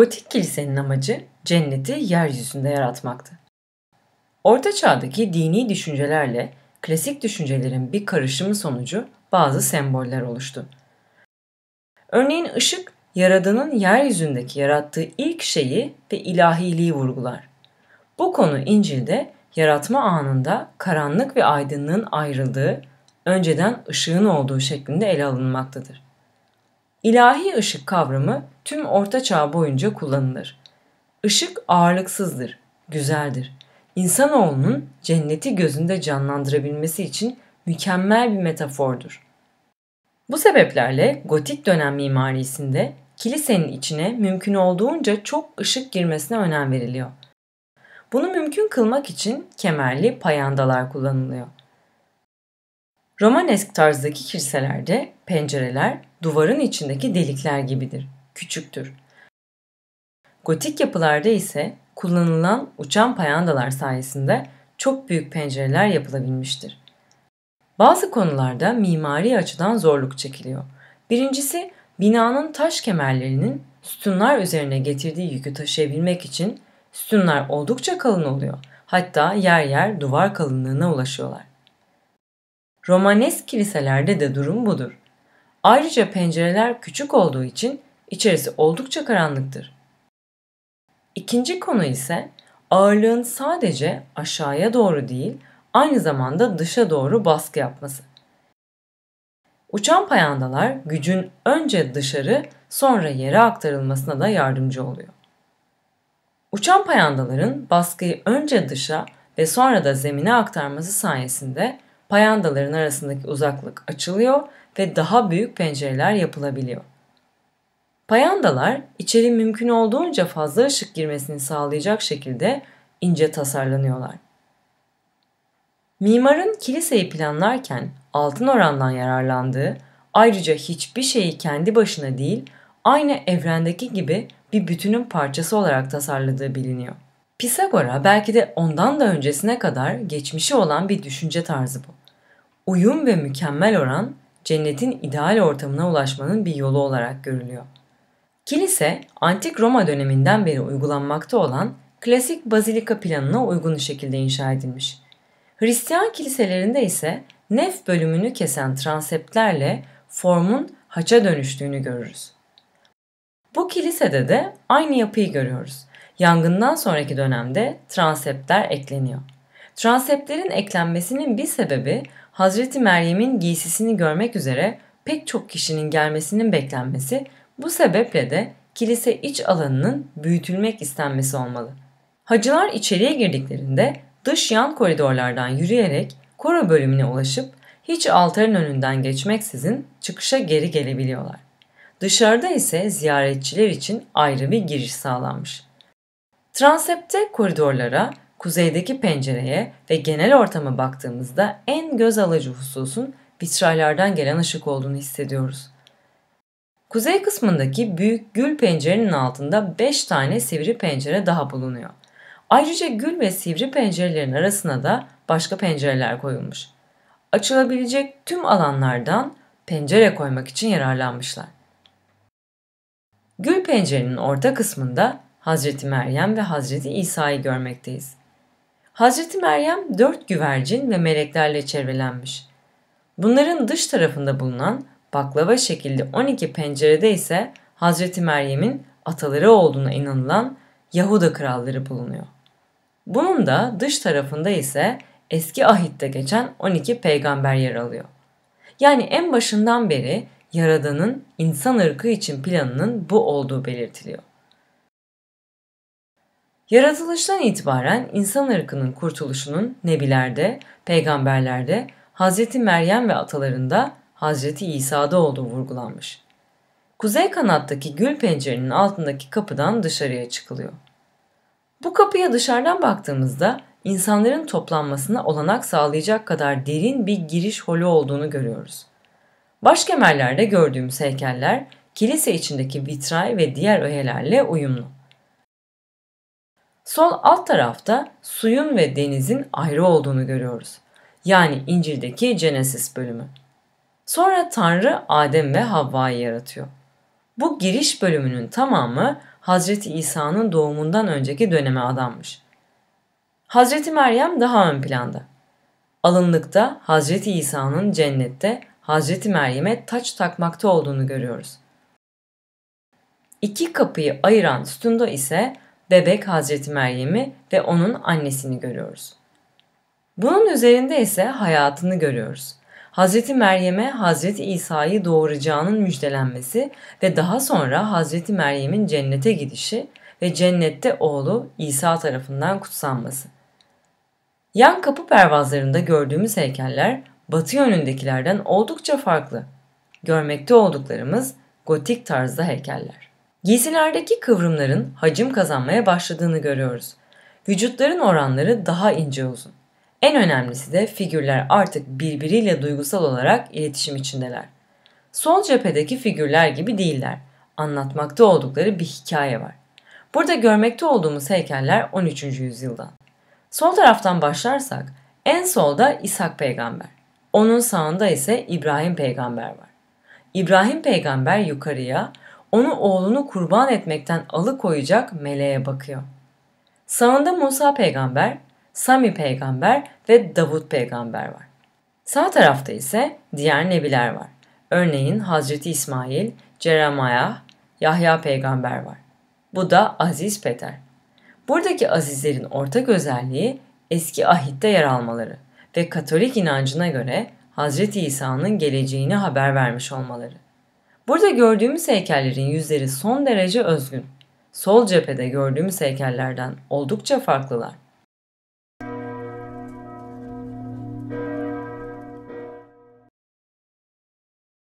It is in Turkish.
Gotik kilisenin amacı cenneti yeryüzünde yaratmaktı. Orta çağdaki dini düşüncelerle klasik düşüncelerin bir karışımı sonucu bazı semboller oluştu. Örneğin ışık, Yaradan'ın yeryüzündeki yarattığı ilk şeyi ve ilahiliği vurgular. Bu konu İncil'de yaratma anında karanlık ve aydınlığın ayrıldığı, önceden ışığın olduğu şeklinde ele alınmaktadır. İlahi ışık kavramı tüm orta çağ boyunca kullanılır. Işık ağırlıksızdır, güzeldir. İnsanoğlunun cenneti gözünde canlandırabilmesi için mükemmel bir metafordur. Bu sebeplerle gotik dönem mimarisinde kilisenin içine mümkün olduğunca çok ışık girmesine önem veriliyor. Bunu mümkün kılmak için kemerli payandalar kullanılıyor. Romanesk tarzdaki kiliselerde pencereler duvarın içindeki delikler gibidir, küçüktür. Gotik yapılarda ise kullanılan uçan payandalar sayesinde çok büyük pencereler yapılabilmiştir. Bazı konularda mimari açıdan zorluk çekiliyor. Birincisi binanın taş kemerlerinin sütunlar üzerine getirdiği yükü taşıyabilmek için sütunlar oldukça kalın oluyor. Hatta yer yer duvar kalınlığına ulaşıyorlar. Romanesk kiliselerde de durum budur. Ayrıca pencereler küçük olduğu için içerisi oldukça karanlıktır. İkinci konu ise ağırlığın sadece aşağıya doğru değil, aynı zamanda dışa doğru baskı yapması. Uçan payandalar gücün önce dışarı sonra yere aktarılmasına da yardımcı oluyor. Uçan payandaların baskıyı önce dışa ve sonra da zemine aktarması sayesinde payandaların arasındaki uzaklık açılıyor ve daha büyük pencereler yapılabiliyor. Payandalar içeri mümkün olduğunca fazla ışık girmesini sağlayacak şekilde ince tasarlanıyorlar. Mimarın kiliseyi planlarken altın orandan yararlandığı, ayrıca hiçbir şeyi kendi başına değil, aynı evrendeki gibi bir bütünün parçası olarak tasarladığı biliniyor. Pisagora belki de ondan da öncesine kadar geçmişi olan bir düşünce tarzı bu. Uyum ve mükemmel oran cennetin ideal ortamına ulaşmanın bir yolu olarak görülüyor. Kilise, antik Roma döneminden beri uygulanmakta olan klasik bazilika planına uygun şekilde inşa edilmiş. Hristiyan kiliselerinde ise nef bölümünü kesen transeptlerle formun haça dönüştüğünü görürüz. Bu kilisede de aynı yapıyı görüyoruz. Yangından sonraki dönemde transeptler ekleniyor. Transeptlerin eklenmesinin bir sebebi Hazreti Meryem'in giysisini görmek üzere pek çok kişinin gelmesinin beklenmesi, bu sebeple de kilise iç alanının büyütülmek istenmesi olmalı. Hacılar içeriye girdiklerinde dış yan koridorlardan yürüyerek koro bölümüne ulaşıp hiç altarın önünden geçmeksizin çıkışa geri gelebiliyorlar. Dışarıda ise ziyaretçiler için ayrı bir giriş sağlanmış. Transepte koridorlara Kuzeydeki pencereye ve genel ortama baktığımızda en göz alıcı hususun vitraylardan gelen ışık olduğunu hissediyoruz. Kuzey kısmındaki büyük gül pencerenin altında 5 tane sivri pencere daha bulunuyor. Ayrıca gül ve sivri pencerelerin arasına da başka pencereler koyulmuş. Açılabilecek tüm alanlardan pencere koymak için yararlanmışlar. Gül pencerenin orta kısmında Hazreti Meryem ve Hazreti İsa'yı görmekteyiz. Hazreti Meryem dört güvercin ve meleklerle çevrelenmiş. Bunların dış tarafında bulunan baklava şekilli 12 pencerede ise Hazreti Meryem'in ataları olduğuna inanılan Yahuda kralları bulunuyor. Bunun da dış tarafında ise eski ahitte geçen 12 peygamber yer alıyor. Yani en başından beri Yaradan'ın insan ırkı için planının bu olduğu belirtiliyor. Yaratılıştan itibaren insan ırkının kurtuluşunun nebilerde, peygamberlerde, Hazreti Meryem ve atalarında Hazreti İsa'da olduğu vurgulanmış. Kuzey kanattaki gül pencerenin altındaki kapıdan dışarıya çıkılıyor. Bu kapıya dışarıdan baktığımızda insanların toplanmasına olanak sağlayacak kadar derin bir giriş holu olduğunu görüyoruz. Başkemerlerde gördüğümüz heykeller kilise içindeki vitray ve diğer öğelerle uyumlu. Sol alt tarafta suyun ve denizin ayrı olduğunu görüyoruz. Yani İncil'deki Genesis bölümü. Sonra Tanrı Adem ve Havva'yı yaratıyor. Bu giriş bölümünün tamamı Hazreti İsa'nın doğumundan önceki döneme adanmış. Hazreti Meryem daha ön planda. Alınlıkta Hazreti İsa'nın cennette Hazreti Meryem'e taç takmakta olduğunu görüyoruz. İki kapıyı ayıran sütunda ise bebek Hazreti Meryem'i ve onun annesini görüyoruz. Bunun üzerinde ise hayatını görüyoruz. Hazreti Meryem'e Hazreti İsa'yı doğuracağının müjdelenmesi ve daha sonra Hazreti Meryem'in cennete gidişi ve cennette oğlu İsa tarafından kutsanması. Yan kapı pervazlarında gördüğümüz heykeller batı yönündekilerden oldukça farklı. Görmekte olduklarımız gotik tarzda heykeller. Giysilerdeki kıvrımların hacim kazanmaya başladığını görüyoruz. Vücutların oranları daha ince uzun. En önemlisi de figürler artık birbiriyle duygusal olarak iletişim içindeler. Sol cephedeki figürler gibi değiller. Anlatmakta oldukları bir hikaye var. Burada görmekte olduğumuz heykeller 13. yüzyıldan. Sol taraftan başlarsak en solda İshak peygamber. Onun sağında ise İbrahim peygamber var. İbrahim peygamber yukarıya, onu oğlunu kurban etmekten alıkoyacak meleğe bakıyor. Sağında Musa peygamber, Sami peygamber ve Davut peygamber var. Sağ tarafta ise diğer nebiler var. Örneğin Hazreti İsmail, Ceremaya, Yahya peygamber var. Bu da Aziz Peter. Buradaki azizlerin ortak özelliği eski ahitte yer almaları ve Katolik inancına göre Hazreti İsa'nın geleceğini haber vermiş olmaları. Burada gördüğümüz heykellerin yüzleri son derece özgün. Sol cephede gördüğümüz heykellerden oldukça farklılar.